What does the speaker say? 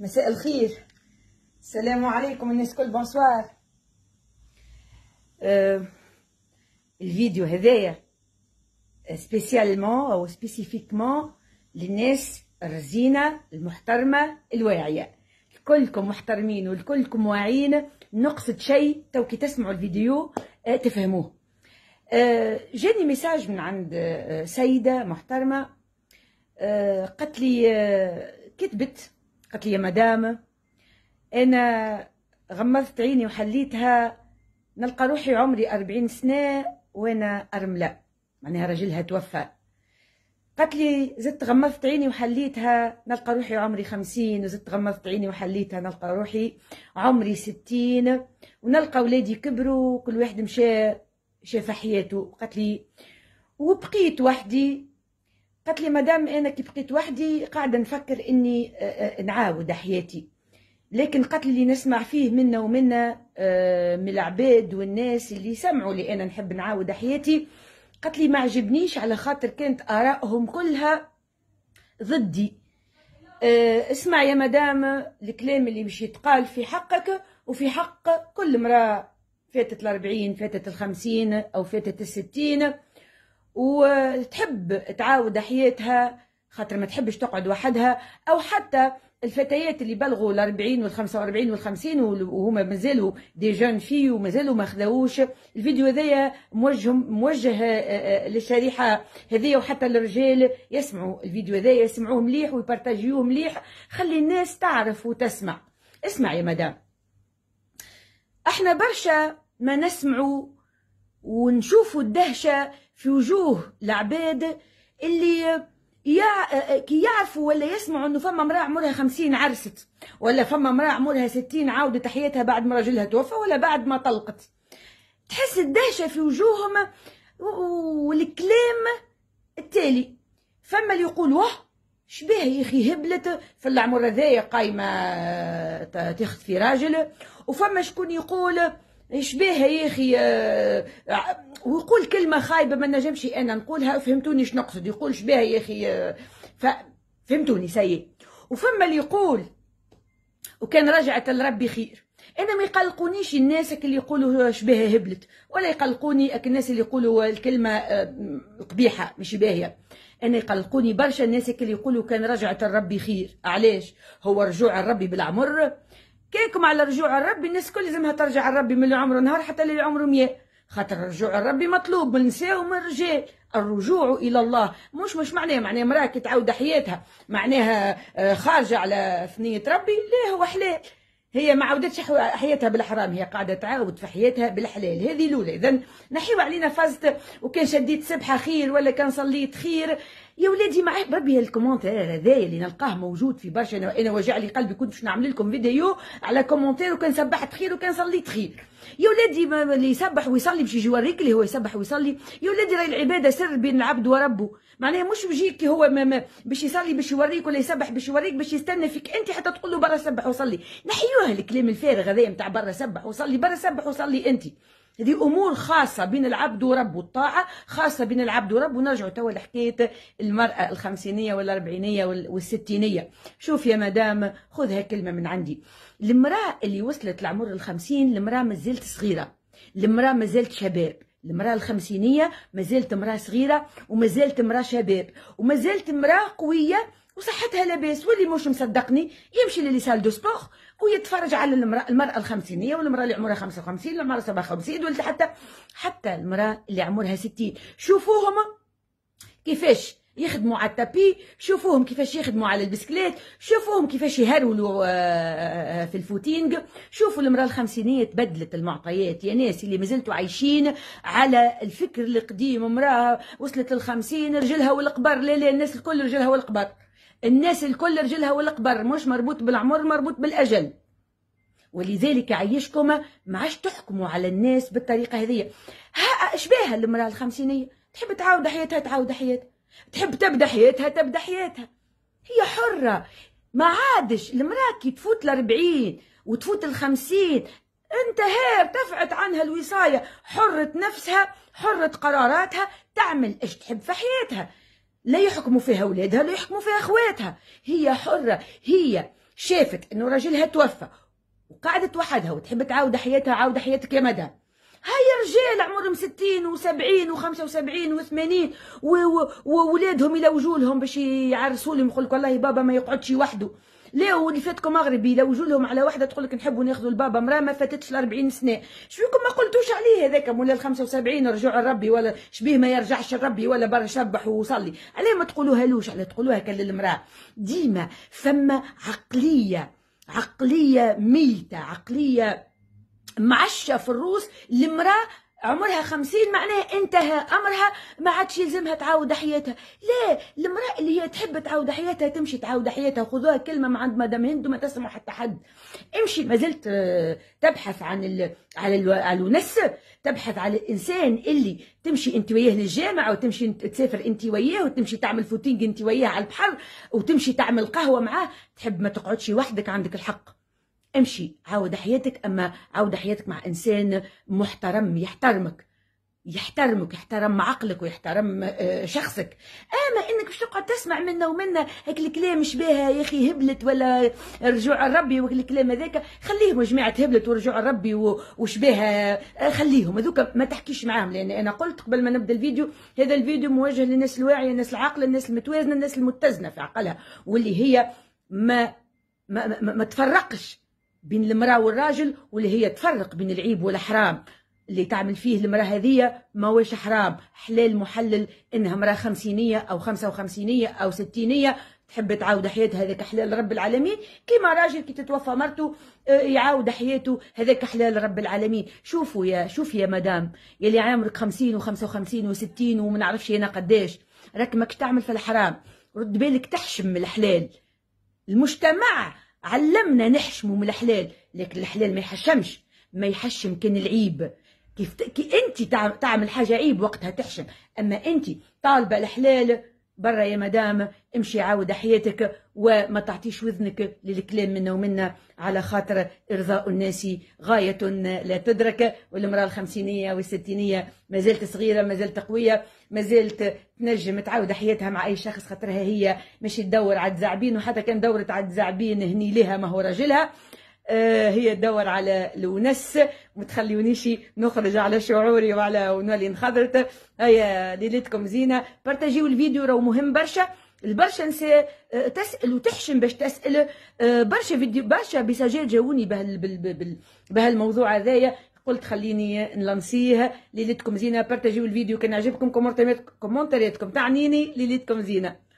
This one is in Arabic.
مساء الخير السلام عليكم الناس كل بونسوار آه الفيديو هذايا سبيسيالمون آه، او سبيسيفيكمون للناس الرزينه المحترمه الواعيه كلكم محترمين والكلكم واعيين نقصد شيء تو كي تسمعوا الفيديو آه تفهموه آه جاني ميساج من عند آه، سيده محترمه آه، قالت لي كتبت قالت لي يا مدام انا غمضت عيني وحليتها نلقى روحي عمري أربعين سنة وأنا أرملة معناها رجلها توفى قالت لي زدت غمضت عيني وحليتها نلقى روحي عمري خمسين وزدت غمضت عيني وحليتها نلقى روحي عمري ستين ونلقى ولادي كبروا كل واحد مشى شاف حياته قالت لي وبقيت وحدي قالت لي مدام انا كي بقيت وحدي قاعده نفكر اني آه، آه، نعاود حياتي لكن قتل اللي نسمع فيه منا ومنا آه، من العباد والناس اللي سمعوا لي انا نحب نعاود حياتي قالت لي ما عجبنيش على خاطر كانت ارائهم كلها ضدي اسمع يا مدام الكلام اللي مش يتقال في حقك وفي حق كل امراه فاتت الأربعين فاتت الخمسين أو فاتت الستين وتحب تعاود حياتها خاطر ما تحبش تقعد وحدها او حتى الفتيات اللي بلغوا ال 40 وال 45 وال 50 وهما مازالوا دي جون في ومازالوا ما خذوش الفيديو هذايا موجه موجه للشريحه هذيا وحتى للرجال يسمعوا الفيديو هذايا يسمعوه مليح ويبارتاجيوه مليح خلي الناس تعرف وتسمع اسمع يا مدام احنا برشا ما نسمعوا ونشوفوا الدهشه في وجوه العباد اللي كي يعرفوا ولا يسمعوا انه فما امراه عمرها خمسين عرست ولا فما امراه عمرها ستين عاودت حياتها بعد ما راجلها توفى ولا بعد ما طلقت تحس الدهشه في وجوههم والكلام التالي فما اللي يقول واه شبيه يا اخي هبلت في العمر هذايا قايمه تخت في راجل وفما شكون يقول ايش بيها يا اخي آه، آه، ويقول كلمه خايبه ما نجمش انا نقولها فهمتوني ايش نقصد يقول ايش بيها يا اخي آه، فهمتوني سيء وفما اللي يقول وكان رجعت لربي خير انا ما يقلقونيش الناس اللي يقولوا شبيها هبلت ولا يقلقوني الناس اللي يقولوا الكلمه قبيحه مش باهيه انا يقلقوني برشا الناس اللي يقولوا كان رجعت الرب خير علاش هو رجوع الرب بالعمر كيكم على رجوع الرب الناس كل لازمها ترجع الرب من اللي عمره نهار حتى اللي عمره مية خاطر رجوع الرب مطلوب من النساء ومن الرجال الرجوع الى الله مش مش معناه معناه مراه تعاود حياتها معناها آه، خارجه على ثنيه ربي لا هو حلال هي ما عاودتش حياتها بالحرام هي قاعده تعاود في حياتها بالحلال هذه الاولى اذا نحيو علينا فازت وكان شديت سبحه خير ولا كان صليت خير يا ولادي مرحبا بها الكومنتير هذايا اللي نلقاه موجود في برشا انا, وجع لي قلبي كنت باش نعمل لكم فيديو على كومنتير وكان سبحت خير وكان صليت خير يا ولادي اللي يسبح ويصلي باش يجي يوريك اللي هو يسبح ويصلي يا ولادي راهي العباده سر بين العبد وربه معناها مش بيجيك هو باش يصلي باش يوريك ولا يسبح باش يوريك باش يستنى فيك انت حتى تقول له برا سبح وصلي نحيوها الكلام الفارغ هذايا نتاع برا سبح وصلي برا سبح وصلي انت هذه امور خاصه بين العبد ورب والطاعه خاصه بين العبد ورب ونرجعوا توا لحكايه المراه الخمسينيه والاربعينيه والستينيه شوف يا مدام خذها كلمه من عندي المراه اللي وصلت لعمر الخمسين المراه مازالت صغيره المراه مازالت شباب المرأة الخمسينية مازالت امرأة صغيرة ومازالت امرأة شباب ومازالت امرأة قوية وصحتها لاباس واللي مش مصدقني يمشي للي سال دو سبور ويتفرج على المراه المراه الخمسينيه والمراه اللي عمرها 55 ولا المراه 57 ولا حتى حتى المراه اللي عمرها 60 شوفوهم كيفاش يخدموا على التابي شوفوهم كيفاش يخدموا على البسكليت شوفوهم كيفاش يهرولوا آه، آه، في الفوتينغ شوفوا المراه الخمسينيه تبدلت المعطيات يا ناس اللي مازلتوا عايشين على الفكر القديم امراه وصلت للخمسين رجلها والقبر لا لا الناس الكل رجلها والقبر الناس الكل رجلها والقبر مش مربوط بالعمر مربوط بالأجل ولذلك عيشكم ما عادش تحكموا على الناس بالطريقة هذه ها شبيها المرأة الخمسينية تحب تعاود حياتها تعاود حياتها تحب تبدا حياتها تبدا حياتها هي حرة ما عادش المرأة كي تفوت الأربعين وتفوت الخمسين انتهى ارتفعت عنها الوصاية حرة نفسها حرة قراراتها تعمل ايش تحب في حياتها لا يحكموا فيها أولادها لا يحكموا فيها أخواتها هي حرة هي شافت أنه راجلها توفى وقعدت وحدها وتحب تعاود حياتها عاود حياتك يا مدام هاي رجال عمرهم 60 و70 و75 و80 وولادهم يلوجوا لهم باش يعرسوا لهم يقول لك والله بابا ما يقعدش وحده لا واللي فاتكم مغربي يلوجوا لهم على وحده تقول لك نحبوا ناخذوا البابا مراه ما فاتتش ال 40 سنه شبيكم ما قلتوش عليه هذاك مولا ال 75 رجوع لربي ولا شبيه ما يرجعش لربي ولا برا شبح وصلي علاه ما تقولوها لوش علاه تقولوها كان للمراه ديما فما عقليه عقليه ميته عقليه معشه في الروس لمرأة عمرها خمسين معناها انتهى امرها ما عادش يلزمها تعاود حياتها لا المراه اللي هي تحب تعاود حياتها تمشي تعاود حياتها خذوها كلمه من عند مدام هند وما تسمع حتى حد امشي ما زلت آه، تبحث عن ال... على ال... على الونس تبحث على الانسان اللي تمشي انت وياه للجامع وتمشي تسافر انت وياه وتمشي تعمل فوتينج انت وياه على البحر وتمشي تعمل قهوه معاه تحب ما تقعدش وحدك عندك الحق امشي عاود حياتك اما عاود حياتك مع انسان محترم يحترمك يحترمك يحترم عقلك ويحترم آه، شخصك اما انك باش تقعد تسمع منا ومنا هيك الكلام شبيها يا اخي هبلت ولا رجوع لربي الكلام هذاك خليهم يا جماعه هبلت ورجوع لربي وشبيها آه، خليهم هذوك ما تحكيش معاهم لان انا قلت قبل ما نبدا الفيديو هذا الفيديو موجه للناس الواعيه الناس العاقله الناس المتوازنه الناس المتزنه في عقلها واللي هي ما ما, ما, ما تفرقش بين المراه والراجل واللي هي تفرق بين العيب والحرام اللي تعمل فيه المراه هذية واش حرام حلال محلل انها مراه خمسينيه او خمسه وخمسينيه او ستينيه تحب تعاود حياتها هذاك حلال رب العالمين كيما راجل كي تتوفى مرته آه، يعاود حياته هذاك حلال رب العالمين شوفوا يا شوف يا مدام يلي عمرك 50 و55 و60 وما نعرفش انا قداش راك ماكش تعمل في الحرام رد بالك تحشم الحلال المجتمع علمنا نحشمو من الحلال لكن الحلال ما يحشمش ما يحشم كان العيب كيف ت... كي انت تعمل حاجه عيب وقتها تحشم اما انت طالبه الحلال برا يا مدام امشي عاود حياتك وما تعطيش وذنك للكلام منا ومنا على خاطر ارضاء الناس غاية لا تدرك والمرأة الخمسينية والستينية ما زالت صغيرة ما زالت قوية ما زالت تنجم تعاود حياتها مع أي شخص خاطرها هي مش تدور على الزعبين وحتى كان دورت على الزعبين هني لها ما هو راجلها آه، هي تدور على الونس ما تخليونيش نخرج على شعوري وعلى ونولي نخضرت هيا ليلتكم زينه بارتاجيو الفيديو راهو مهم برشا البرشا نساء آه، تسال وتحشم باش تسال آه، برشا فيديو برشا بيساجير جاوني بهالموضوع هذايا قلت خليني نلانسيه ليلتكم زينه بارتاجيو الفيديو كان عجبكم كومنتاتكم تعنيني ليلتكم زينه